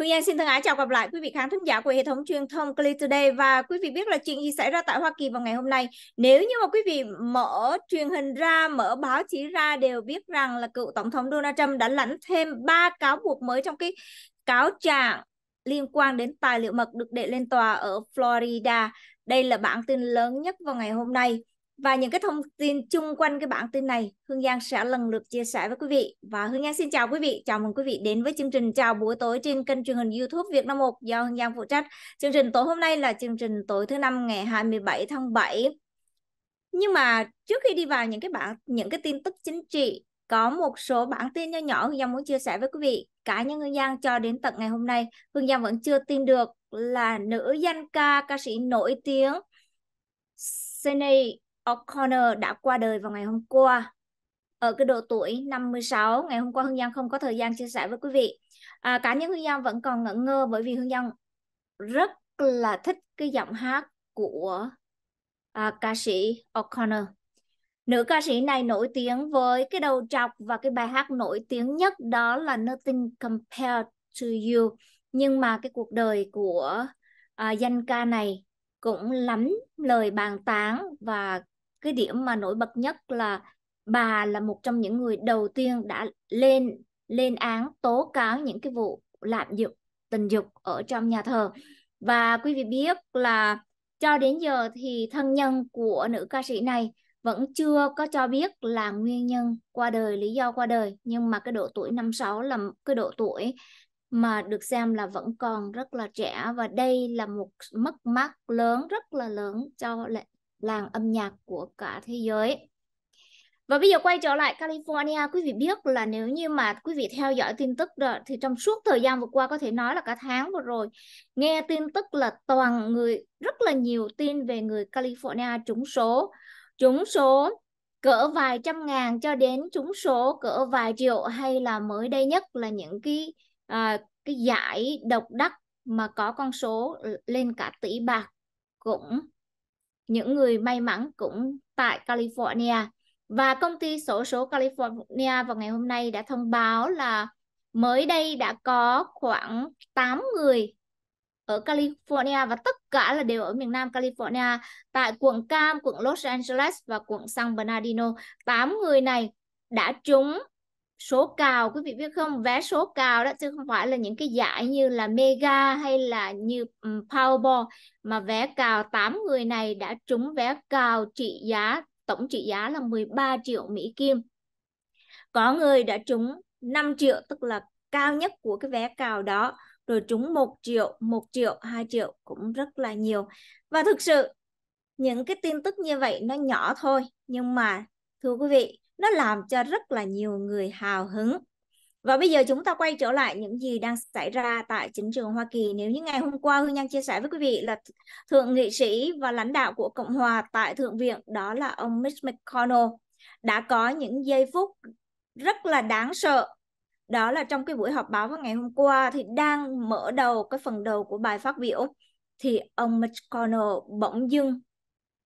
Hương Giang xin thân ái chào gặp lại quý vị khán thính giả của hệ thống truyền thông Clear Today và quý vị biết là chuyện gì xảy ra tại Hoa Kỳ vào ngày hôm nay. Nếu như mà quý vị mở truyền hình ra, mở báo chí ra đều biết rằng là cựu tổng thống Donald Trump đã lãnh thêm ba cáo buộc mới trong cái cáo trạng liên quan đến tài liệu mật được đệ lên tòa ở Florida. Đây là bản tin lớn nhất vào ngày hôm nay và những cái thông tin chung quanh cái bản tin này Hương Giang sẽ lần lượt chia sẻ với quý vị và Hương Giang xin chào quý vị chào mừng quý vị đến với chương trình chào buổi tối trên kênh truyền hình YouTube Việt Nam 1 do Hương Giang phụ trách chương trình tối hôm nay là chương trình tối thứ năm ngày 27 tháng 7 nhưng mà trước khi đi vào những cái bản những cái tin tức chính trị có một số bản tin nho nhỏ Hương Giang muốn chia sẻ với quý vị cá nhân Hương Giang cho đến tận ngày hôm nay Hương Giang vẫn chưa tin được là nữ danh ca ca sĩ nổi tiếng Sunny O'Connor đã qua đời vào ngày hôm qua ở cái độ tuổi 56. Ngày hôm qua Hương Giang không có thời gian chia sẻ với quý vị. À, cá nhân Hương Giang vẫn còn ngẩn ngơ bởi vì Hương Giang rất là thích cái giọng hát của à, ca sĩ O'Connor. Nữ ca sĩ này nổi tiếng với cái đầu trọc và cái bài hát nổi tiếng nhất đó là Nothing Compared to You. Nhưng mà cái cuộc đời của à, danh ca này cũng lắm lời bàn tán và cái điểm mà nổi bật nhất là bà là một trong những người đầu tiên đã lên lên án tố cáo những cái vụ lạm dụng tình dục ở trong nhà thờ và quý vị biết là cho đến giờ thì thân nhân của nữ ca sĩ này vẫn chưa có cho biết là nguyên nhân qua đời lý do qua đời nhưng mà cái độ tuổi 56 là cái độ tuổi mà được xem là vẫn còn rất là trẻ và đây là một mất mát lớn rất là lớn cho làng âm nhạc của cả thế giới. Và bây giờ quay trở lại California, quý vị biết là nếu như mà quý vị theo dõi tin tức rồi, thì trong suốt thời gian vừa qua có thể nói là cả tháng vừa rồi nghe tin tức là toàn người rất là nhiều tin về người California trúng số, trúng số cỡ vài trăm ngàn cho đến trúng số cỡ vài triệu hay là mới đây nhất là những cái à, cái giải độc đắc mà có con số lên cả tỷ bạc cũng những người may mắn cũng tại California. Và công ty sổ số California vào ngày hôm nay đã thông báo là mới đây đã có khoảng 8 người ở California và tất cả là đều ở miền Nam California tại quận Cam, quận Los Angeles và quận San Bernardino. 8 người này đã trúng số cao quý vị biết không vé số cao đó chứ không phải là những cái giải như là mega hay là như powerball mà vé cao 8 người này đã trúng vé cao trị giá tổng trị giá là 13 triệu Mỹ Kim có người đã trúng 5 triệu tức là cao nhất của cái vé cào đó rồi trúng 1 triệu, 1 triệu, 2 triệu cũng rất là nhiều. Và thực sự những cái tin tức như vậy nó nhỏ thôi nhưng mà thưa quý vị nó làm cho rất là nhiều người hào hứng và bây giờ chúng ta quay trở lại những gì đang xảy ra tại chính trường Hoa Kỳ. Nếu như ngày hôm qua Hương Nhân chia sẻ với quý vị là thượng nghị sĩ và lãnh đạo của Cộng hòa tại Thượng viện đó là ông Mitch McConnell đã có những giây phút rất là đáng sợ. Đó là trong cái buổi họp báo vào ngày hôm qua thì đang mở đầu cái phần đầu của bài phát biểu thì ông McConnell bỗng dưng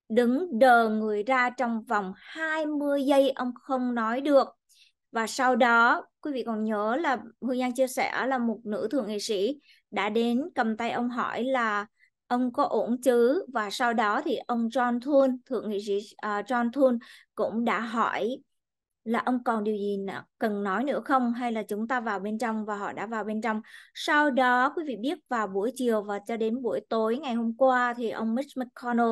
đứng đờ người ra trong vòng 20 giây ông không nói được và sau đó quý vị còn nhớ là Hương Giang chia sẻ là một nữ thượng nghệ sĩ đã đến cầm tay ông hỏi là ông có ổn chứ và sau đó thì ông John Thun thượng nghệ sĩ uh, John Thun cũng đã hỏi là ông còn điều gì nào, cần nói nữa không hay là chúng ta vào bên trong và họ đã vào bên trong sau đó quý vị biết vào buổi chiều và cho đến buổi tối ngày hôm qua thì ông Mitch McConnell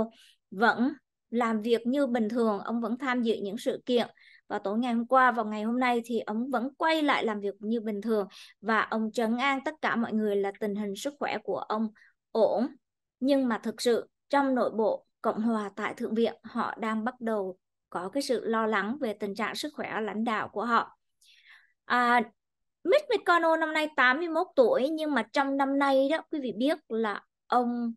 vẫn làm việc như bình thường, ông vẫn tham dự những sự kiện và tối ngày hôm qua vào ngày hôm nay thì ông vẫn quay lại làm việc như bình thường và ông trấn an tất cả mọi người là tình hình sức khỏe của ông ổn. Nhưng mà thực sự trong nội bộ Cộng hòa tại Thượng viện họ đang bắt đầu có cái sự lo lắng về tình trạng sức khỏe lãnh đạo của họ. À, Mitch McConnell năm nay 81 tuổi nhưng mà trong năm nay đó quý vị biết là ông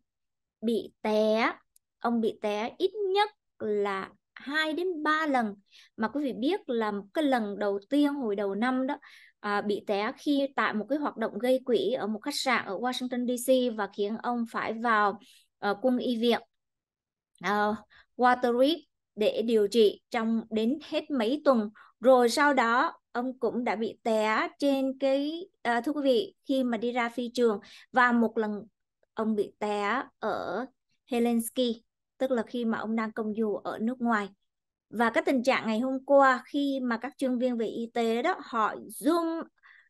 bị té ông bị té ít nhất là 2 đến 3 lần mà quý vị biết là một cái lần đầu tiên hồi đầu năm đó à, bị té khi tại một cái hoạt động gây quỹ ở một khách sạn ở Washington DC và khiến ông phải vào uh, quân y viện uh, ờ, Waterreed để điều trị trong đến hết mấy tuần rồi sau đó ông cũng đã bị té trên cái à, thưa quý vị khi mà đi ra phi trường và một lần ông bị té ở Helensky, tức là khi mà ông đang công du ở nước ngoài. Và cái tình trạng ngày hôm qua khi mà các chuyên viên về y tế đó họ zoom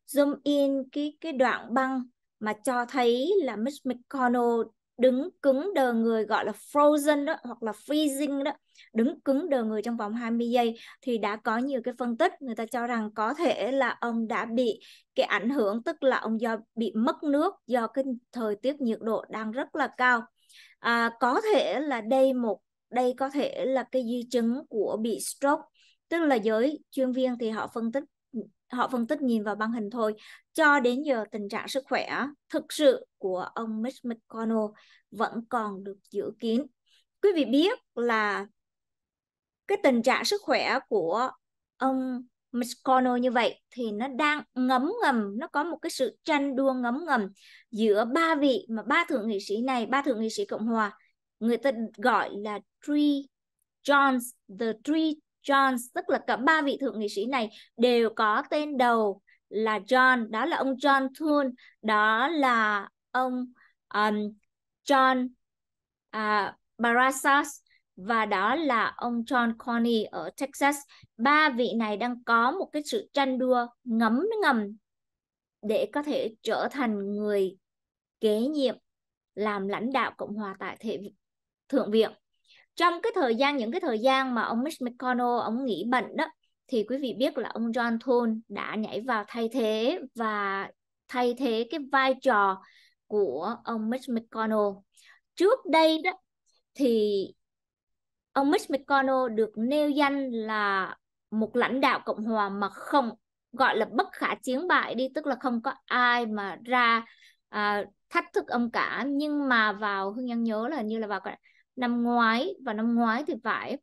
zoom in cái cái đoạn băng mà cho thấy là Mitch McConnell đứng cứng đờ người gọi là frozen đó hoặc là freezing đó đứng cứng đờ người trong vòng 20 giây thì đã có nhiều cái phân tích người ta cho rằng có thể là ông đã bị cái ảnh hưởng tức là ông do bị mất nước do cái thời tiết nhiệt độ đang rất là cao à, có thể là đây một đây có thể là cái di chứng của bị stroke tức là giới chuyên viên thì họ phân tích họ phân tích nhìn vào băng hình thôi cho đến giờ tình trạng sức khỏe thực sự của ông Mitch McConnell vẫn còn được dự kiến quý vị biết là cái tình trạng sức khỏe của ông McConnell như vậy thì nó đang ngấm ngầm nó có một cái sự tranh đua ngấm ngầm giữa ba vị mà ba thượng nghị sĩ này ba thượng nghị sĩ cộng hòa người ta gọi là three Johns the three Johns tức là cả ba vị thượng nghị sĩ này đều có tên đầu là John đó là ông John Thune đó là ông um, John uh, à, Barasas và đó là ông John Carney ở Texas. Ba vị này đang có một cái sự tranh đua ngấm ngầm để có thể trở thành người kế nhiệm làm lãnh đạo Cộng hòa tại thể thượng viện. Trong cái thời gian những cái thời gian mà ông Mitch McConnell ông nghỉ bệnh đó thì quý vị biết là ông John Thune đã nhảy vào thay thế và thay thế cái vai trò của ông Mitch McConnell. Trước đây đó thì Ông Mitch McConnell được nêu danh là một lãnh đạo Cộng hòa mà không gọi là bất khả chiến bại đi tức là không có ai mà ra à, thách thức ông cả nhưng mà vào hương nhân nhớ là như là vào năm ngoái và năm ngoái thì phải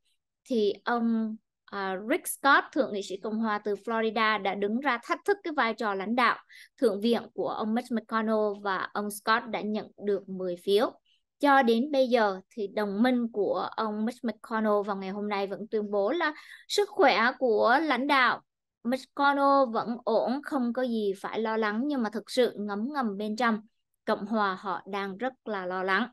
thì ông à, Rick Scott thượng nghị sĩ cộng hòa từ Florida đã đứng ra thách thức cái vai trò lãnh đạo thượng viện của ông Mitch McConnell và ông Scott đã nhận được 10 phiếu cho đến bây giờ thì đồng minh của ông Mitch McConnell vào ngày hôm nay vẫn tuyên bố là sức khỏe của lãnh đạo McConnell vẫn ổn, không có gì phải lo lắng nhưng mà thực sự ngấm ngầm bên trong Cộng hòa họ đang rất là lo lắng.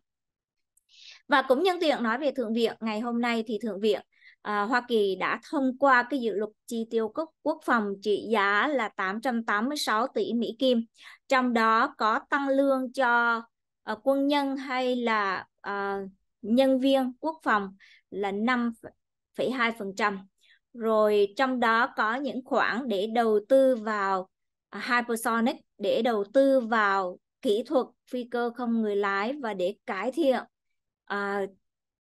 Và cũng nhân tiện nói về Thượng viện, ngày hôm nay thì Thượng viện à, Hoa Kỳ đã thông qua cái dự luật chi tiêu quốc, quốc phòng trị giá là 886 tỷ Mỹ Kim, trong đó có tăng lương cho Ờ, quân nhân hay là uh, nhân viên quốc phòng là 5,2%. Rồi trong đó có những khoản để đầu tư vào uh, hypersonic, để đầu tư vào kỹ thuật phi cơ không người lái và để cải thiện uh,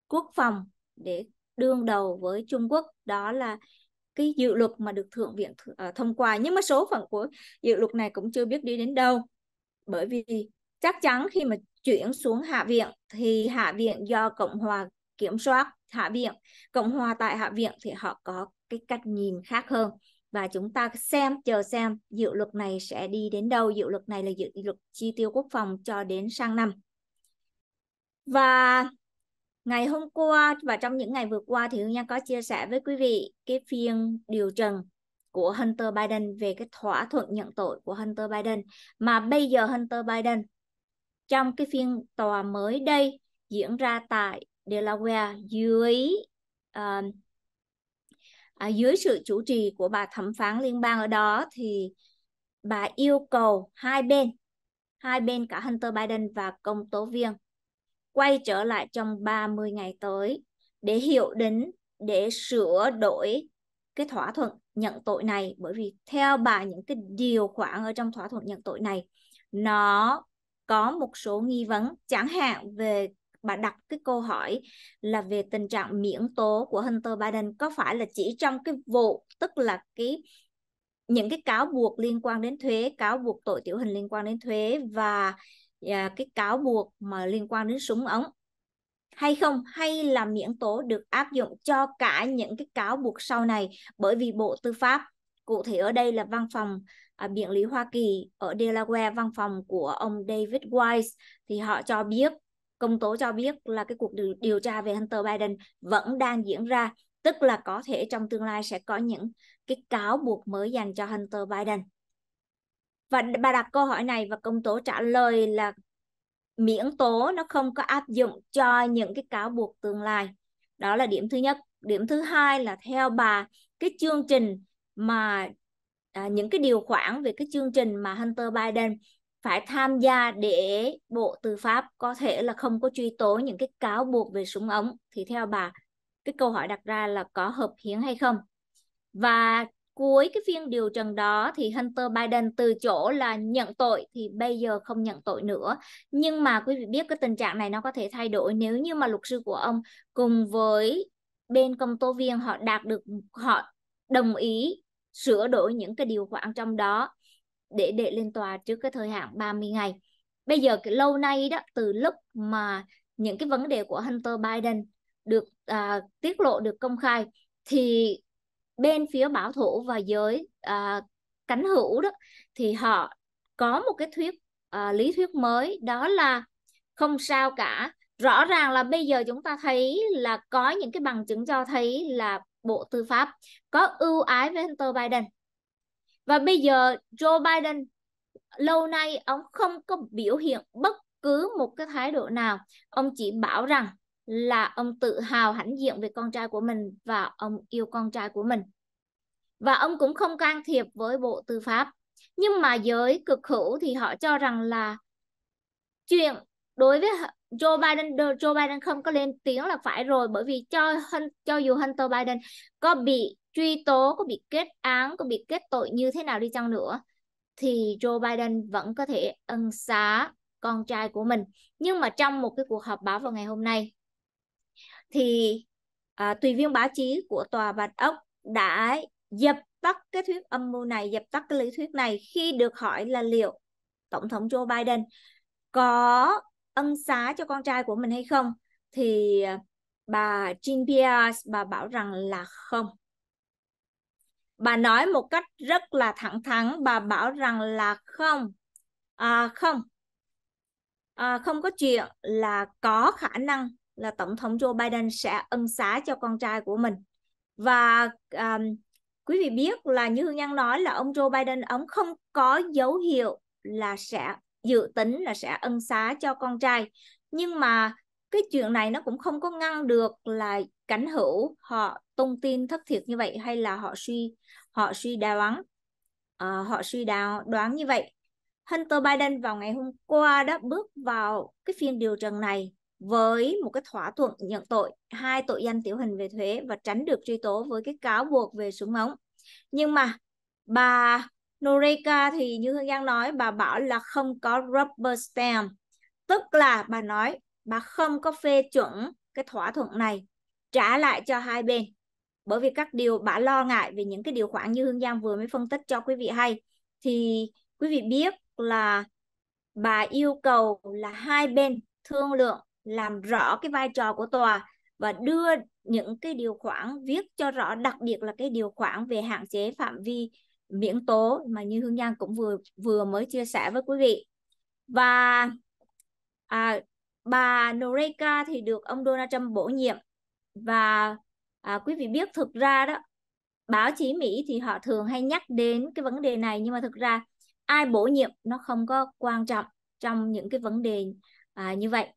quốc phòng để đương đầu với Trung Quốc đó là cái dự luật mà được thượng viện th- uh, thông qua nhưng mà số phận của dự luật này cũng chưa biết đi đến đâu bởi vì chắc chắn khi mà chuyển xuống hạ viện thì hạ viện do cộng hòa kiểm soát hạ viện cộng hòa tại hạ viện thì họ có cái cách nhìn khác hơn và chúng ta xem chờ xem dự luật này sẽ đi đến đâu dự luật này là dự luật chi tiêu quốc phòng cho đến sang năm và ngày hôm qua và trong những ngày vừa qua thì Hương Nhân có chia sẻ với quý vị cái phiên điều trần của Hunter Biden về cái thỏa thuận nhận tội của Hunter Biden mà bây giờ Hunter Biden trong cái phiên tòa mới đây diễn ra tại Delaware dưới uh, à, dưới sự chủ trì của bà thẩm phán liên bang ở đó thì bà yêu cầu hai bên hai bên cả Hunter Biden và công tố viên quay trở lại trong 30 ngày tới để hiểu đến để sửa đổi cái thỏa thuận nhận tội này bởi vì theo bà những cái điều khoản ở trong thỏa thuận nhận tội này nó có một số nghi vấn chẳng hạn về bà đặt cái câu hỏi là về tình trạng miễn tố của Hunter Biden có phải là chỉ trong cái vụ tức là cái những cái cáo buộc liên quan đến thuế, cáo buộc tội tiểu hình liên quan đến thuế và à, cái cáo buộc mà liên quan đến súng ống hay không hay là miễn tố được áp dụng cho cả những cái cáo buộc sau này bởi vì Bộ Tư pháp cụ thể ở đây là văn phòng à, Biển lý Hoa Kỳ ở Delaware, văn phòng của ông David Weiss thì họ cho biết, công tố cho biết là cái cuộc điều tra về Hunter Biden vẫn đang diễn ra, tức là có thể trong tương lai sẽ có những cái cáo buộc mới dành cho Hunter Biden. Và bà đặt câu hỏi này và công tố trả lời là miễn tố nó không có áp dụng cho những cái cáo buộc tương lai. Đó là điểm thứ nhất. Điểm thứ hai là theo bà, cái chương trình mà à, những cái điều khoản về cái chương trình mà Hunter Biden phải tham gia để Bộ Tư pháp có thể là không có truy tố những cái cáo buộc về súng ống thì theo bà cái câu hỏi đặt ra là có hợp hiến hay không và cuối cái phiên điều trần đó thì Hunter Biden từ chỗ là nhận tội thì bây giờ không nhận tội nữa. Nhưng mà quý vị biết cái tình trạng này nó có thể thay đổi nếu như mà luật sư của ông cùng với bên công tố viên họ đạt được họ đồng ý sửa đổi những cái điều khoản trong đó để đệ lên tòa trước cái thời hạn 30 ngày. Bây giờ cái lâu nay đó từ lúc mà những cái vấn đề của Hunter Biden được à, tiết lộ được công khai thì bên phía bảo thủ và giới à, cánh hữu đó thì họ có một cái thuyết à, lý thuyết mới đó là không sao cả rõ ràng là bây giờ chúng ta thấy là có những cái bằng chứng cho thấy là Bộ Tư pháp có ưu ái với Hunter Biden. Và bây giờ Joe Biden lâu nay ông không có biểu hiện bất cứ một cái thái độ nào. Ông chỉ bảo rằng là ông tự hào hãnh diện về con trai của mình và ông yêu con trai của mình. Và ông cũng không can thiệp với Bộ Tư pháp. Nhưng mà giới cực hữu thì họ cho rằng là chuyện đối với Joe Biden Joe Biden không có lên tiếng là phải rồi bởi vì cho cho dù Hunter Biden có bị truy tố có bị kết án có bị kết tội như thế nào đi chăng nữa thì Joe Biden vẫn có thể ân xá con trai của mình nhưng mà trong một cái cuộc họp báo vào ngày hôm nay thì à, tùy viên báo chí của tòa Bạch Ốc đã dập tắt cái thuyết âm mưu này dập tắt cái lý thuyết này khi được hỏi là liệu tổng thống Joe Biden có ân xá cho con trai của mình hay không thì à, bà Jean Pierre bà bảo rằng là không bà nói một cách rất là thẳng thắn bà bảo rằng là không à, không à, không có chuyện là có khả năng là tổng thống Joe Biden sẽ ân xá cho con trai của mình và à, quý vị biết là như Hương Nhân nói là ông Joe Biden ông không có dấu hiệu là sẽ dự tính là sẽ ân xá cho con trai nhưng mà cái chuyện này nó cũng không có ngăn được là cảnh hữu họ tung tin thất thiệt như vậy hay là họ suy họ suy đoán uh, họ suy đoán đoán như vậy Hunter Biden vào ngày hôm qua đã bước vào cái phiên điều trần này với một cái thỏa thuận nhận tội hai tội danh tiểu hình về thuế và tránh được truy tố với cái cáo buộc về súng ống nhưng mà bà Noreka thì như Hương Giang nói bà bảo là không có rubber stamp tức là bà nói bà không có phê chuẩn cái thỏa thuận này trả lại cho hai bên bởi vì các điều bà lo ngại về những cái điều khoản như Hương Giang vừa mới phân tích cho quý vị hay thì quý vị biết là bà yêu cầu là hai bên thương lượng làm rõ cái vai trò của tòa và đưa những cái điều khoản viết cho rõ đặc biệt là cái điều khoản về hạn chế phạm vi miễn tố mà như Hương Giang cũng vừa vừa mới chia sẻ với quý vị và à, bà Noreka thì được ông Donald Trump bổ nhiệm và à, quý vị biết thực ra đó báo chí Mỹ thì họ thường hay nhắc đến cái vấn đề này nhưng mà thực ra ai bổ nhiệm nó không có quan trọng trong những cái vấn đề à, như vậy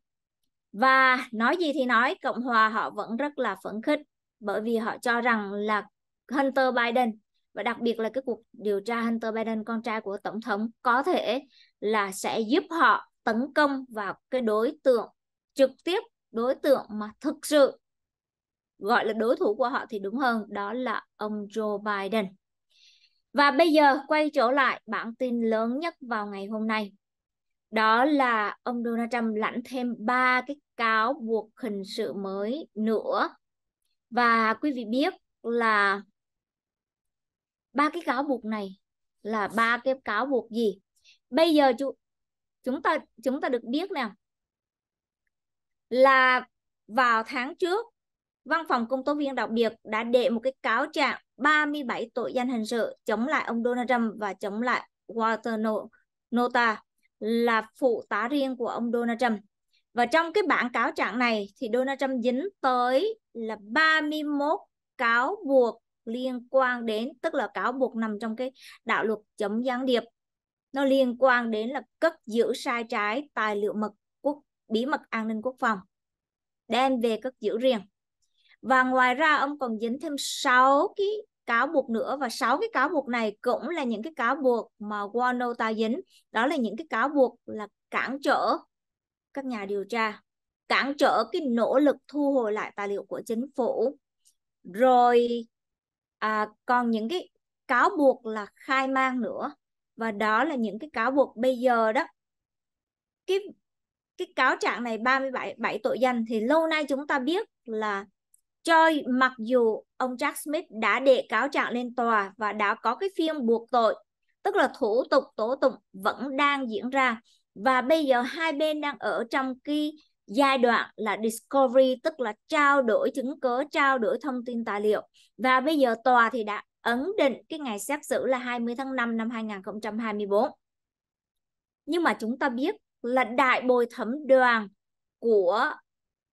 và nói gì thì nói cộng hòa họ vẫn rất là phấn khích bởi vì họ cho rằng là Hunter Biden và đặc biệt là cái cuộc điều tra Hunter Biden con trai của tổng thống có thể là sẽ giúp họ tấn công vào cái đối tượng trực tiếp đối tượng mà thực sự gọi là đối thủ của họ thì đúng hơn đó là ông Joe Biden. Và bây giờ quay trở lại bản tin lớn nhất vào ngày hôm nay. Đó là ông Donald Trump lãnh thêm ba cái cáo buộc hình sự mới nữa. Và quý vị biết là ba cái cáo buộc này là ba cái cáo buộc gì bây giờ chú chúng ta chúng ta được biết nè là vào tháng trước văn phòng công tố viên đặc biệt đã đệ một cái cáo trạng 37 tội danh hình sự chống lại ông Donald Trump và chống lại Walter Nota là phụ tá riêng của ông Donald Trump. Và trong cái bản cáo trạng này thì Donald Trump dính tới là 31 cáo buộc liên quan đến tức là cáo buộc nằm trong cái đạo luật chống gián điệp nó liên quan đến là cất giữ sai trái tài liệu mật quốc bí mật an ninh quốc phòng đem về cất giữ riêng và ngoài ra ông còn dính thêm 6 cái cáo buộc nữa và sáu cái cáo buộc này cũng là những cái cáo buộc mà Wano ta dính đó là những cái cáo buộc là cản trở các nhà điều tra cản trở cái nỗ lực thu hồi lại tài liệu của chính phủ rồi à, còn những cái cáo buộc là khai mang nữa và đó là những cái cáo buộc bây giờ đó cái cái cáo trạng này 37 7 tội danh thì lâu nay chúng ta biết là cho mặc dù ông Jack Smith đã đệ cáo trạng lên tòa và đã có cái phiên buộc tội tức là thủ tục tố tụng vẫn đang diễn ra và bây giờ hai bên đang ở trong cái giai đoạn là discovery tức là trao đổi chứng cứ trao đổi thông tin tài liệu và bây giờ tòa thì đã ấn định cái ngày xét xử là 20 tháng 5 năm 2024 nhưng mà chúng ta biết là đại bồi thẩm đoàn của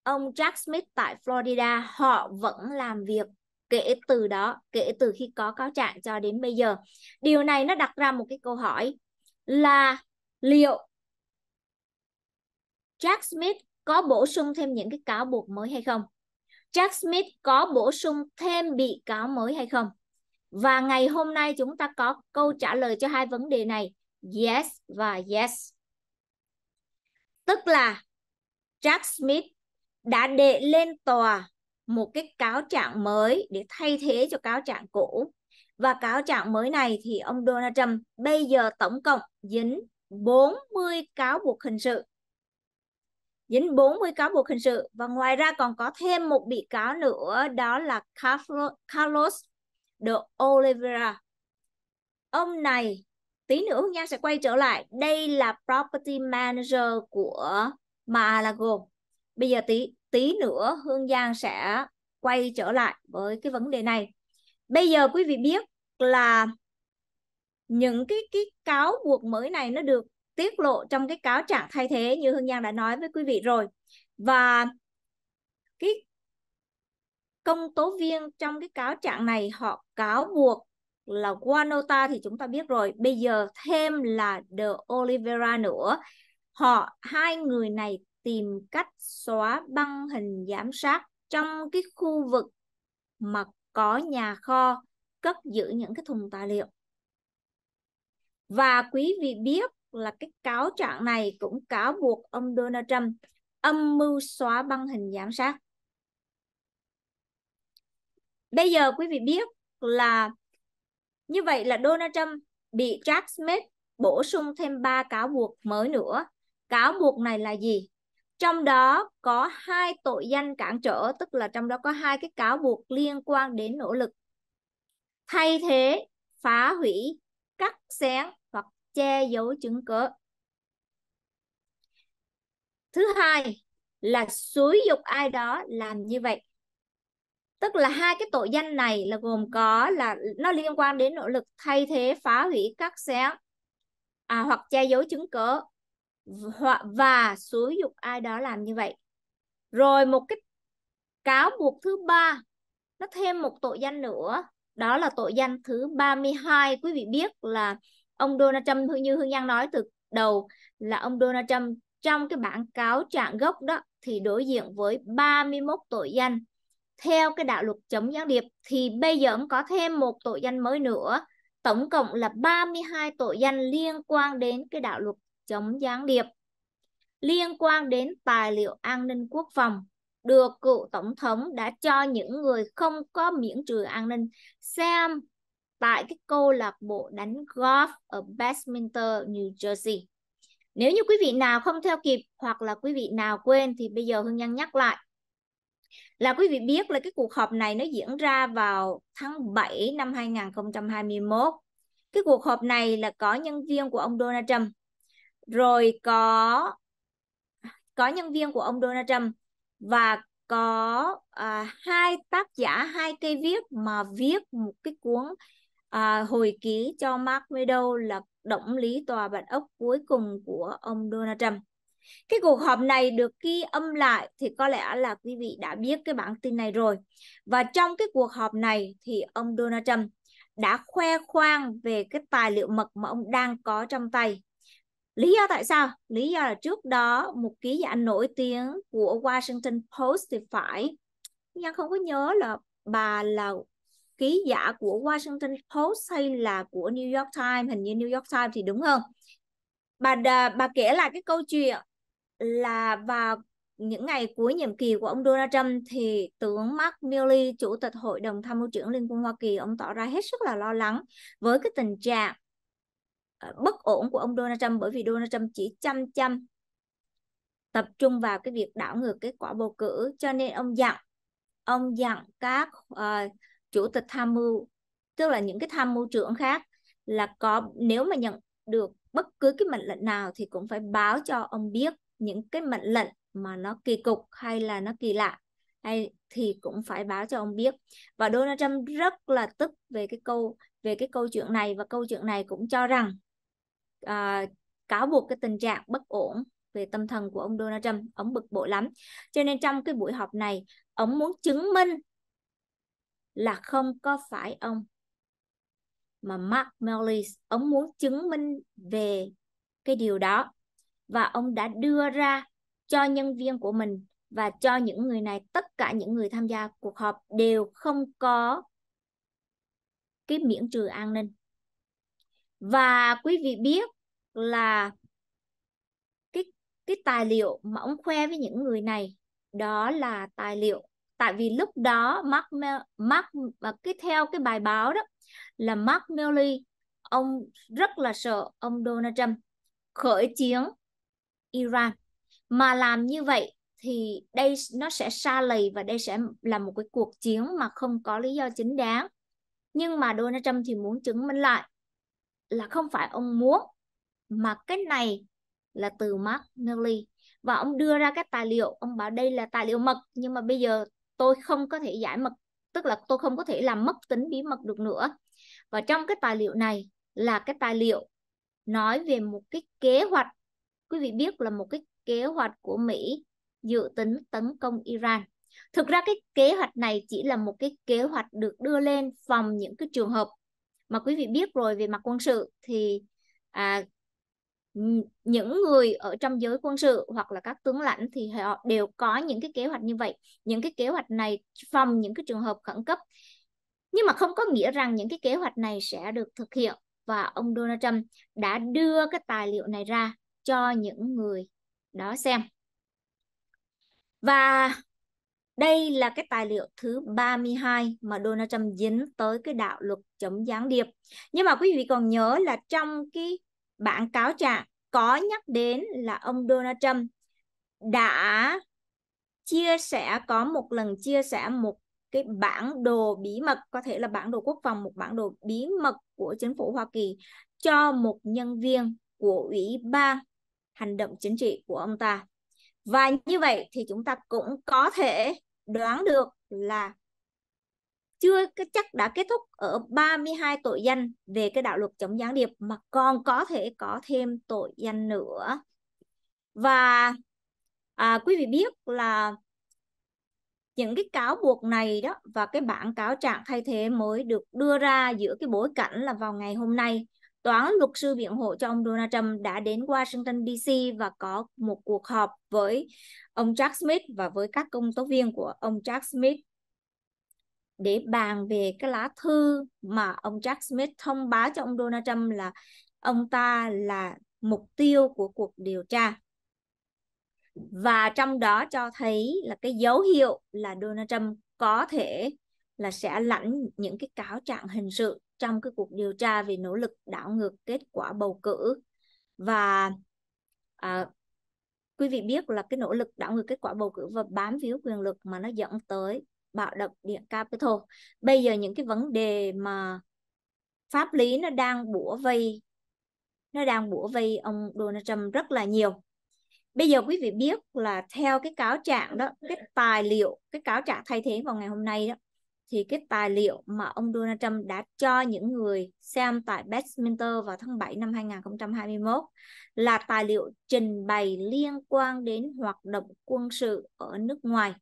ông Jack Smith tại Florida họ vẫn làm việc kể từ đó kể từ khi có cáo trạng cho đến bây giờ điều này nó đặt ra một cái câu hỏi là liệu Jack Smith có bổ sung thêm những cái cáo buộc mới hay không? Jack Smith có bổ sung thêm bị cáo mới hay không? Và ngày hôm nay chúng ta có câu trả lời cho hai vấn đề này, yes và yes. Tức là Jack Smith đã đệ lên tòa một cái cáo trạng mới để thay thế cho cáo trạng cũ. Và cáo trạng mới này thì ông Donald Trump bây giờ tổng cộng dính 40 cáo buộc hình sự dính 40 cáo buộc hình sự và ngoài ra còn có thêm một bị cáo nữa đó là Carlos de Oliveira. Ông này tí nữa Hương Giang sẽ quay trở lại. Đây là property manager của Malago. Bây giờ tí tí nữa Hương Giang sẽ quay trở lại với cái vấn đề này. Bây giờ quý vị biết là những cái cái cáo buộc mới này nó được tiết lộ trong cái cáo trạng thay thế như Hương Giang đã nói với quý vị rồi. Và cái công tố viên trong cái cáo trạng này họ cáo buộc là Guanota thì chúng ta biết rồi, bây giờ thêm là De Oliveira nữa. Họ hai người này tìm cách xóa băng hình giám sát trong cái khu vực mà có nhà kho cất giữ những cái thùng tài liệu. Và quý vị biết là cái cáo trạng này cũng cáo buộc ông Donald Trump âm mưu xóa băng hình giám sát. Bây giờ quý vị biết là như vậy là Donald Trump bị Jack Smith bổ sung thêm 3 cáo buộc mới nữa. Cáo buộc này là gì? Trong đó có hai tội danh cản trở, tức là trong đó có hai cái cáo buộc liên quan đến nỗ lực thay thế, phá hủy, cắt xén che giấu chứng cớ Thứ hai là xúi dục ai đó làm như vậy. Tức là hai cái tội danh này là gồm có là nó liên quan đến nỗ lực thay thế phá hủy cắt sáng à, hoặc che giấu chứng cớ hoặc và xúi dục ai đó làm như vậy. Rồi một cái cáo buộc thứ ba nó thêm một tội danh nữa đó là tội danh thứ 32 quý vị biết là ông Donald Trump như Hương Giang nói từ đầu là ông Donald Trump trong cái bản cáo trạng gốc đó thì đối diện với 31 tội danh theo cái đạo luật chống gián điệp thì bây giờ cũng có thêm một tội danh mới nữa tổng cộng là 32 tội danh liên quan đến cái đạo luật chống gián điệp liên quan đến tài liệu an ninh quốc phòng được cựu tổng thống đã cho những người không có miễn trừ an ninh xem tại cái câu lạc bộ đánh golf ở Westminster, New Jersey. Nếu như quý vị nào không theo kịp hoặc là quý vị nào quên thì bây giờ Hương Nhân nhắc lại. Là quý vị biết là cái cuộc họp này nó diễn ra vào tháng 7 năm 2021. Cái cuộc họp này là có nhân viên của ông Donald Trump. Rồi có có nhân viên của ông Donald Trump và có à, hai tác giả hai cây viết mà viết một cái cuốn à, hồi ký cho Mark Meadow là động lý tòa bạch ốc cuối cùng của ông Donald Trump. Cái cuộc họp này được ghi âm lại thì có lẽ là quý vị đã biết cái bản tin này rồi. Và trong cái cuộc họp này thì ông Donald Trump đã khoe khoang về cái tài liệu mật mà ông đang có trong tay. Lý do tại sao? Lý do là trước đó một ký giả nổi tiếng của Washington Post thì phải nhưng không có nhớ là bà là ký giả của Washington Post hay là của New York Times hình như New York Times thì đúng hơn bà đà, bà kể lại cái câu chuyện là vào những ngày cuối nhiệm kỳ của ông Donald Trump thì tướng Mark Milley, chủ tịch Hội đồng tham mưu trưởng Liên quân Hoa Kỳ, ông tỏ ra hết sức là lo lắng với cái tình trạng ờ, bất ổn của ông Donald Trump bởi vì Donald Trump chỉ chăm chăm tập trung vào cái việc đảo ngược kết quả bầu cử cho nên ông dặn ông dặn các uh, chủ tịch tham mưu tức là những cái tham mưu trưởng khác là có nếu mà nhận được bất cứ cái mệnh lệnh nào thì cũng phải báo cho ông biết những cái mệnh lệnh mà nó kỳ cục hay là nó kỳ lạ hay thì cũng phải báo cho ông biết và Donald Trump rất là tức về cái câu về cái câu chuyện này và câu chuyện này cũng cho rằng à, cáo buộc cái tình trạng bất ổn về tâm thần của ông Donald Trump ông bực bội lắm cho nên trong cái buổi họp này ông muốn chứng minh là không có phải ông mà Mark Mellis ông muốn chứng minh về cái điều đó và ông đã đưa ra cho nhân viên của mình và cho những người này tất cả những người tham gia cuộc họp đều không có cái miễn trừ an ninh và quý vị biết là cái cái tài liệu mà ông khoe với những người này đó là tài liệu tại vì lúc đó Mark Mark à, cái theo cái bài báo đó là Mark Milley ông rất là sợ ông Donald Trump khởi chiến Iran mà làm như vậy thì đây nó sẽ xa lầy và đây sẽ là một cái cuộc chiến mà không có lý do chính đáng nhưng mà Donald Trump thì muốn chứng minh lại là không phải ông muốn mà cái này là từ Mark Milley và ông đưa ra các tài liệu ông bảo đây là tài liệu mật nhưng mà bây giờ tôi không có thể giải mật tức là tôi không có thể làm mất tính bí mật được nữa và trong cái tài liệu này là cái tài liệu nói về một cái kế hoạch quý vị biết là một cái kế hoạch của Mỹ dự tính tấn công Iran thực ra cái kế hoạch này chỉ là một cái kế hoạch được đưa lên phòng những cái trường hợp mà quý vị biết rồi về mặt quân sự thì à, những người ở trong giới quân sự hoặc là các tướng lãnh thì họ đều có những cái kế hoạch như vậy những cái kế hoạch này phòng những cái trường hợp khẩn cấp nhưng mà không có nghĩa rằng những cái kế hoạch này sẽ được thực hiện và ông Donald Trump đã đưa cái tài liệu này ra cho những người đó xem và đây là cái tài liệu thứ 32 mà Donald Trump dính tới cái đạo luật chống gián điệp. Nhưng mà quý vị còn nhớ là trong cái bản cáo trạng có nhắc đến là ông Donald Trump đã chia sẻ có một lần chia sẻ một cái bản đồ bí mật có thể là bản đồ quốc phòng một bản đồ bí mật của chính phủ Hoa Kỳ cho một nhân viên của ủy ban hành động chính trị của ông ta và như vậy thì chúng ta cũng có thể đoán được là chưa chắc đã kết thúc ở 32 tội danh về cái đạo luật chống gián điệp mà còn có thể có thêm tội danh nữa và à, quý vị biết là những cái cáo buộc này đó và cái bản cáo trạng thay thế mới được đưa ra giữa cái bối cảnh là vào ngày hôm nay toán luật sư biện hộ cho ông Donald Trump đã đến Washington DC và có một cuộc họp với ông Jack Smith và với các công tố viên của ông Jack Smith để bàn về cái lá thư mà ông Jack Smith thông báo cho ông Donald Trump là ông ta là mục tiêu của cuộc điều tra. Và trong đó cho thấy là cái dấu hiệu là Donald Trump có thể là sẽ lãnh những cái cáo trạng hình sự trong cái cuộc điều tra về nỗ lực đảo ngược kết quả bầu cử và à, quý vị biết là cái nỗ lực đảo ngược kết quả bầu cử và bám víu quyền lực mà nó dẫn tới bạo động điện capital bây giờ những cái vấn đề mà pháp lý nó đang bủa vây nó đang bủa vây ông Donald Trump rất là nhiều bây giờ quý vị biết là theo cái cáo trạng đó cái tài liệu cái cáo trạng thay thế vào ngày hôm nay đó thì cái tài liệu mà ông Donald Trump đã cho những người xem tại Westminster vào tháng 7 năm 2021 là tài liệu trình bày liên quan đến hoạt động quân sự ở nước ngoài.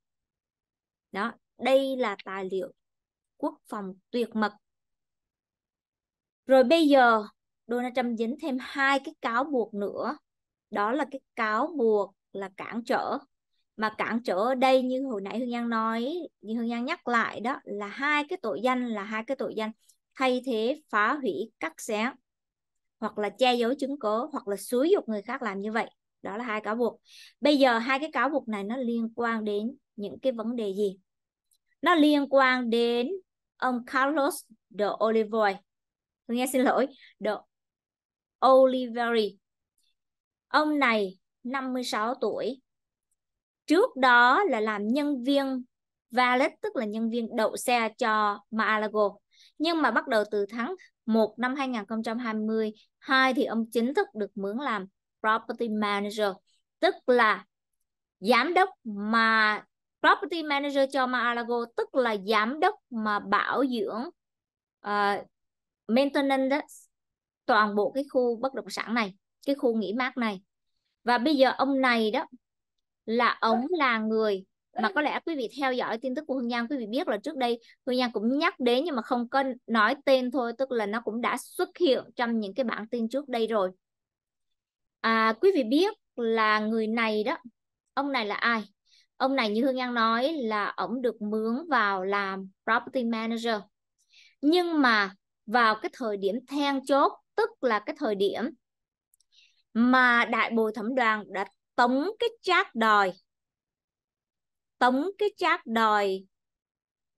Đó, đây là tài liệu quốc phòng tuyệt mật. Rồi bây giờ Donald Trump dính thêm hai cái cáo buộc nữa. Đó là cái cáo buộc là cản trở. Mà cản trở ở đây như hồi nãy Hương Giang nói, như Hương Giang nhắc lại đó là hai cái tội danh là hai cái tội danh thay thế, phá hủy, cắt xén hoặc là che giấu chứng cứ hoặc là xúi dục người khác làm như vậy. Đó là hai cáo buộc. Bây giờ hai cái cáo buộc này nó liên quan đến những cái vấn đề gì? nó liên quan đến ông Carlos de Oliveira nghe xin lỗi de Oliveri ông này 56 tuổi trước đó là làm nhân viên valet tức là nhân viên đậu xe cho Malago nhưng mà bắt đầu từ tháng 1 năm 2020 hai thì ông chính thức được mướn làm property manager tức là giám đốc mà property manager cho Mar-a-Lago tức là giám đốc mà bảo dưỡng uh, maintenance toàn bộ cái khu bất động sản này cái khu nghỉ mát này và bây giờ ông này đó là ông là người mà có lẽ quý vị theo dõi tin tức của Hương Giang quý vị biết là trước đây Hương Giang cũng nhắc đến nhưng mà không có nói tên thôi tức là nó cũng đã xuất hiện trong những cái bản tin trước đây rồi à, quý vị biết là người này đó ông này là ai ông này như hương an nói là ổng được mướn vào làm property manager nhưng mà vào cái thời điểm then chốt tức là cái thời điểm mà đại bồi thẩm đoàn đã tống cái chát đòi tống cái chát đòi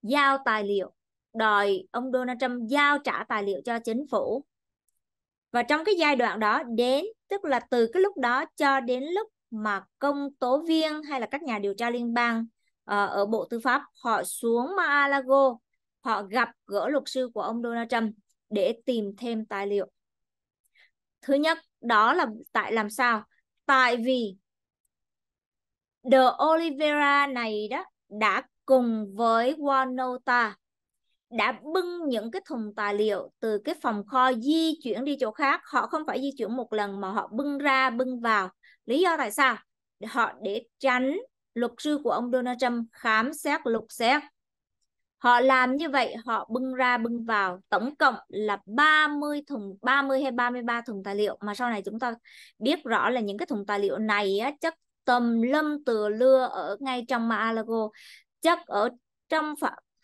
giao tài liệu đòi ông Donald Trump giao trả tài liệu cho chính phủ và trong cái giai đoạn đó đến tức là từ cái lúc đó cho đến lúc mà công tố viên hay là các nhà điều tra liên bang uh, ở Bộ Tư pháp họ xuống Mar-a-Lago, họ gặp gỡ luật sư của ông Donald Trump để tìm thêm tài liệu. Thứ nhất, đó là tại làm sao? Tại vì the Oliveira này đó đã cùng với Wanota đã bưng những cái thùng tài liệu từ cái phòng kho di chuyển đi chỗ khác họ không phải di chuyển một lần mà họ bưng ra bưng vào Lý do tại sao? Họ để tránh luật sư của ông Donald Trump khám xét lục xét. Họ làm như vậy, họ bưng ra bưng vào tổng cộng là 30 thùng 30 hay 33 thùng tài liệu mà sau này chúng ta biết rõ là những cái thùng tài liệu này á, chất tầm lâm từ lưa ở ngay trong mar chất ở trong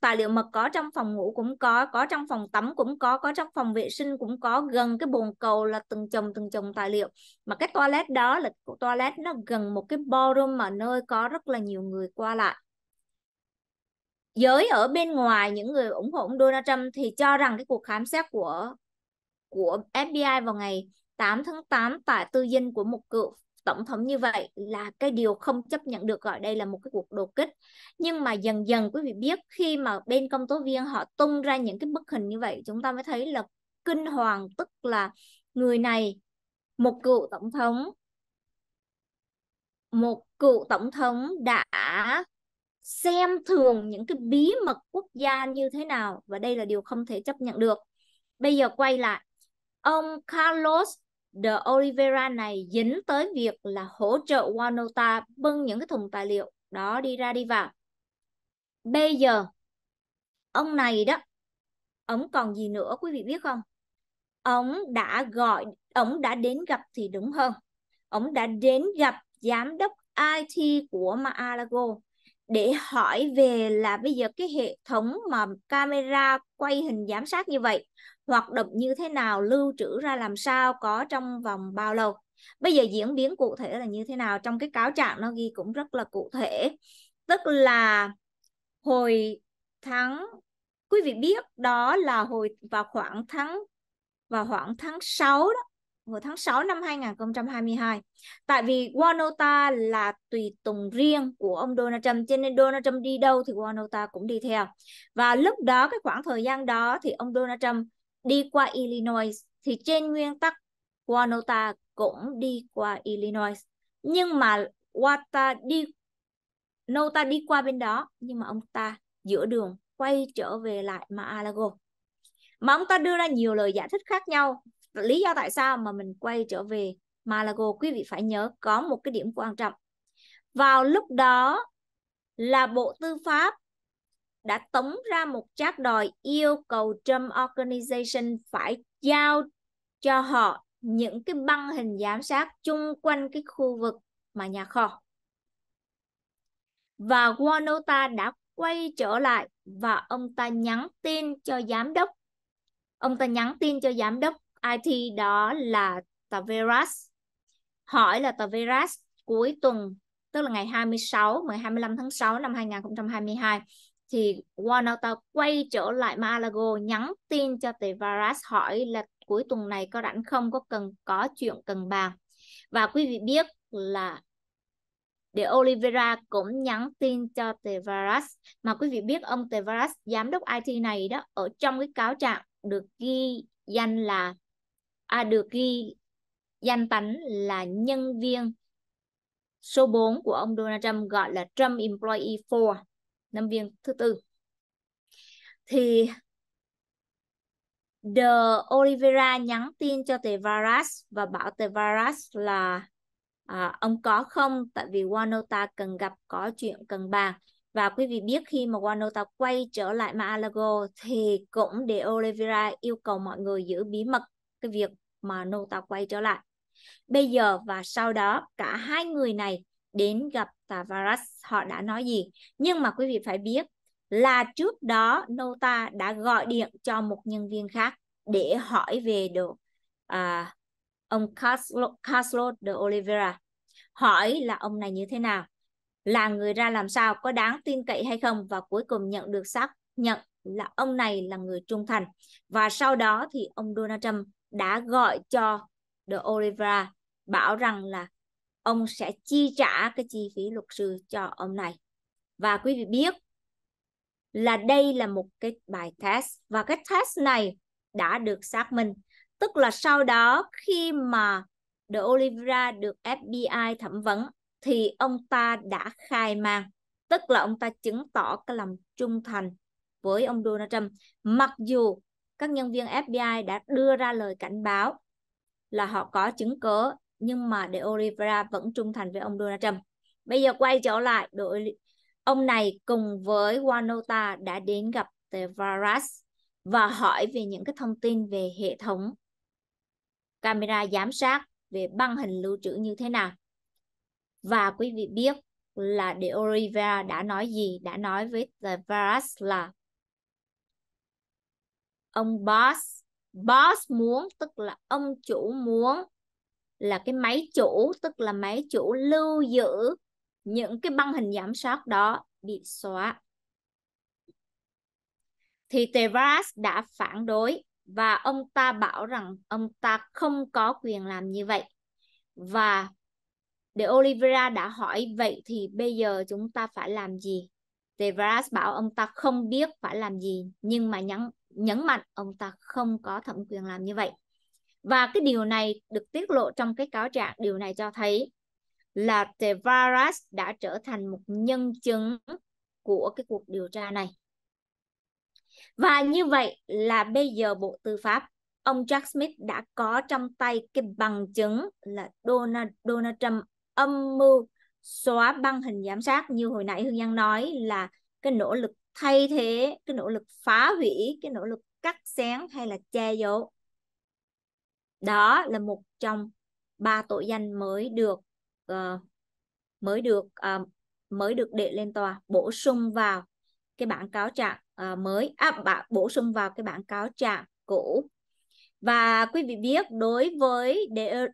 tài liệu mật có trong phòng ngủ cũng có có trong phòng tắm cũng có có trong phòng vệ sinh cũng có gần cái bồn cầu là từng chồng từng chồng tài liệu mà cái toilet đó là toilet nó gần một cái ballroom mà nơi có rất là nhiều người qua lại giới ở bên ngoài những người ủng hộ ông Donald Trump thì cho rằng cái cuộc khám xét của của FBI vào ngày 8 tháng 8 tại tư dinh của một cựu tổng thống như vậy là cái điều không chấp nhận được gọi đây là một cái cuộc đột kích nhưng mà dần dần quý vị biết khi mà bên công tố viên họ tung ra những cái bức hình như vậy chúng ta mới thấy là kinh hoàng tức là người này một cựu tổng thống một cựu tổng thống đã xem thường những cái bí mật quốc gia như thế nào và đây là điều không thể chấp nhận được bây giờ quay lại ông Carlos The Oliveira này dính tới việc là hỗ trợ Wanota bưng những cái thùng tài liệu đó đi ra đi vào. Bây giờ ông này đó, ông còn gì nữa quý vị biết không? Ông đã gọi, ông đã đến gặp thì đúng hơn. Ông đã đến gặp giám đốc IT của Maalago để hỏi về là bây giờ cái hệ thống mà camera quay hình giám sát như vậy hoạt động như thế nào lưu trữ ra làm sao có trong vòng bao lâu bây giờ diễn biến cụ thể là như thế nào trong cái cáo trạng nó ghi cũng rất là cụ thể tức là hồi tháng quý vị biết đó là hồi vào khoảng tháng vào khoảng tháng 6 đó vào tháng 6 năm 2022 tại vì Wanota là tùy tùng riêng của ông Donald Trump cho nên Donald Trump đi đâu thì Wanota cũng đi theo và lúc đó cái khoảng thời gian đó thì ông Donald Trump đi qua Illinois thì trên nguyên tắc Wanota cũng đi qua Illinois nhưng mà Wata đi Nota đi qua bên đó nhưng mà ông ta giữa đường quay trở về lại mar mà ông ta đưa ra nhiều lời giải thích khác nhau lý do tại sao mà mình quay trở về Malago quý vị phải nhớ có một cái điểm quan trọng vào lúc đó là bộ tư pháp đã tống ra một chát đòi yêu cầu Trump Organization phải giao cho họ những cái băng hình giám sát chung quanh cái khu vực mà nhà kho. Và Wanota đã quay trở lại và ông ta nhắn tin cho giám đốc. Ông ta nhắn tin cho giám đốc IT đó là Taveras. Hỏi là Taveras cuối tuần, tức là ngày 26, ngày 25 tháng 6 năm 2022 thì Wanata quay trở lại Malago nhắn tin cho Tevaras hỏi là cuối tuần này có rảnh không có cần có chuyện cần bàn và quý vị biết là để Oliveira cũng nhắn tin cho Tevaras mà quý vị biết ông Tevaras giám đốc IT này đó ở trong cái cáo trạng được ghi danh là à, được ghi danh tánh là nhân viên số 4 của ông Donald Trump gọi là Trump Employee 4 năm viên thứ tư thì the Oliveira nhắn tin cho Tevaras và bảo Tevaras là à, ông có không tại vì Wanota cần gặp có chuyện cần bàn và quý vị biết khi mà Wanota quay trở lại Malago thì cũng để Oliveira yêu cầu mọi người giữ bí mật cái việc mà Nota quay trở lại. Bây giờ và sau đó cả hai người này đến gặp Tavares họ đã nói gì. Nhưng mà quý vị phải biết là trước đó Nota đã gọi điện cho một nhân viên khác để hỏi về được à, ông Carlos, Carlos de Oliveira. Hỏi là ông này như thế nào? Là người ra làm sao? Có đáng tin cậy hay không? Và cuối cùng nhận được xác nhận là ông này là người trung thành. Và sau đó thì ông Donald Trump đã gọi cho de Oliveira bảo rằng là ông sẽ chi trả cái chi phí luật sư cho ông này và quý vị biết là đây là một cái bài test và cái test này đã được xác minh tức là sau đó khi mà the Oliveira được FBI thẩm vấn thì ông ta đã khai mang tức là ông ta chứng tỏ cái lòng trung thành với ông Donald Trump mặc dù các nhân viên FBI đã đưa ra lời cảnh báo là họ có chứng cứ nhưng mà de Oliveira vẫn trung thành với ông Donald Trump. Bây giờ quay trở lại, đội ông này cùng với Wanota đã đến gặp Tavares và hỏi về những cái thông tin về hệ thống camera giám sát về băng hình lưu trữ như thế nào. Và quý vị biết là De Oliveira đã nói gì? Đã nói với Tavares là ông boss boss muốn tức là ông chủ muốn là cái máy chủ tức là máy chủ lưu giữ những cái băng hình giám sát đó bị xóa thì Tevaras đã phản đối và ông ta bảo rằng ông ta không có quyền làm như vậy và để Oliveira đã hỏi vậy thì bây giờ chúng ta phải làm gì Tevaras bảo ông ta không biết phải làm gì nhưng mà nhấn nhấn mạnh ông ta không có thẩm quyền làm như vậy và cái điều này được tiết lộ trong cái cáo trạng, điều này cho thấy là Tavares đã trở thành một nhân chứng của cái cuộc điều tra này. Và như vậy là bây giờ Bộ Tư pháp, ông Jack Smith đã có trong tay cái bằng chứng là Donald, Donald Trump âm mưu xóa băng hình giám sát như hồi nãy Hương Giang nói là cái nỗ lực thay thế, cái nỗ lực phá hủy, cái nỗ lực cắt xén hay là che giấu đó là một trong ba tội danh mới được uh, mới được uh, mới được đệ lên tòa bổ sung vào cái bản cáo trạng uh, mới à, bổ sung vào cái bản cáo trạng cũ và quý vị biết đối với de,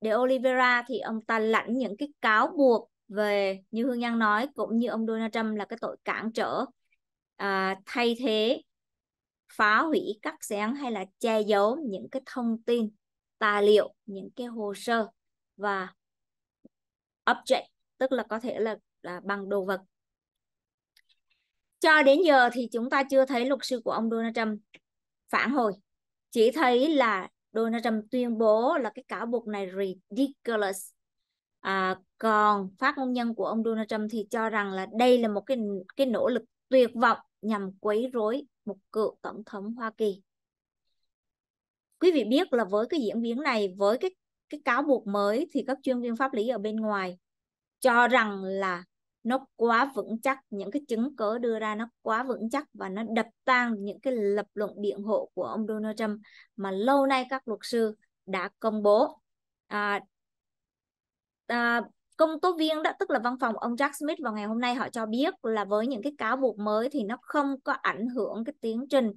de Oliveira thì ông ta lãnh những cái cáo buộc về như Hương Giang nói cũng như ông Donald Trump là cái tội cản trở uh, thay thế phá hủy cắt xén hay là che giấu những cái thông tin tài liệu những cái hồ sơ và object tức là có thể là, là bằng đồ vật cho đến giờ thì chúng ta chưa thấy luật sư của ông Donald Trump phản hồi chỉ thấy là Donald Trump tuyên bố là cái cáo buộc này ridiculous à, còn phát ngôn nhân của ông Donald Trump thì cho rằng là đây là một cái cái nỗ lực tuyệt vọng nhằm quấy rối một cựu tổng thống Hoa Kỳ quý vị biết là với cái diễn biến này với cái cái cáo buộc mới thì các chuyên viên pháp lý ở bên ngoài cho rằng là nó quá vững chắc những cái chứng cớ đưa ra nó quá vững chắc và nó đập tan những cái lập luận biện hộ của ông Donald Trump mà lâu nay các luật sư đã công bố à, à, công tố viên đó tức là văn phòng ông Jack Smith vào ngày hôm nay họ cho biết là với những cái cáo buộc mới thì nó không có ảnh hưởng cái tiến trình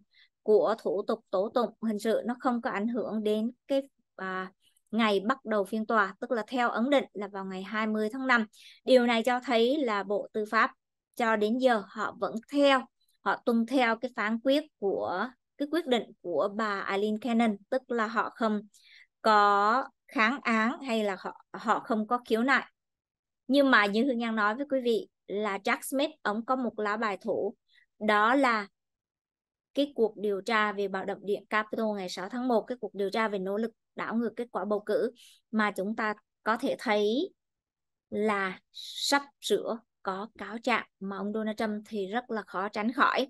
của thủ tục tố tụng hình sự nó không có ảnh hưởng đến cái à, ngày bắt đầu phiên tòa, tức là theo ấn định là vào ngày 20 tháng 5. Điều này cho thấy là Bộ Tư pháp cho đến giờ họ vẫn theo, họ tuân theo cái phán quyết của cái quyết định của bà Eileen Cannon, tức là họ không có kháng án hay là họ họ không có khiếu nại. Nhưng mà như Hương Nhan nói với quý vị là Jack Smith ông có một lá bài thủ đó là cái cuộc điều tra về bạo động điện Capitol ngày 6 tháng 1, cái cuộc điều tra về nỗ lực đảo ngược kết quả bầu cử mà chúng ta có thể thấy là sắp sửa có cáo trạng mà ông Donald Trump thì rất là khó tránh khỏi.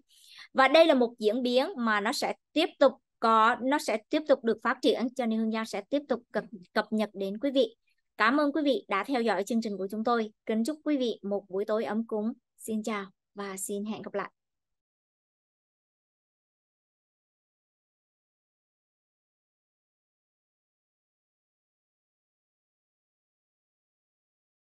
Và đây là một diễn biến mà nó sẽ tiếp tục có nó sẽ tiếp tục được phát triển cho nên Hương Giang sẽ tiếp tục cập, cập nhật đến quý vị. Cảm ơn quý vị đã theo dõi chương trình của chúng tôi. Kính chúc quý vị một buổi tối ấm cúng. Xin chào và xin hẹn gặp lại.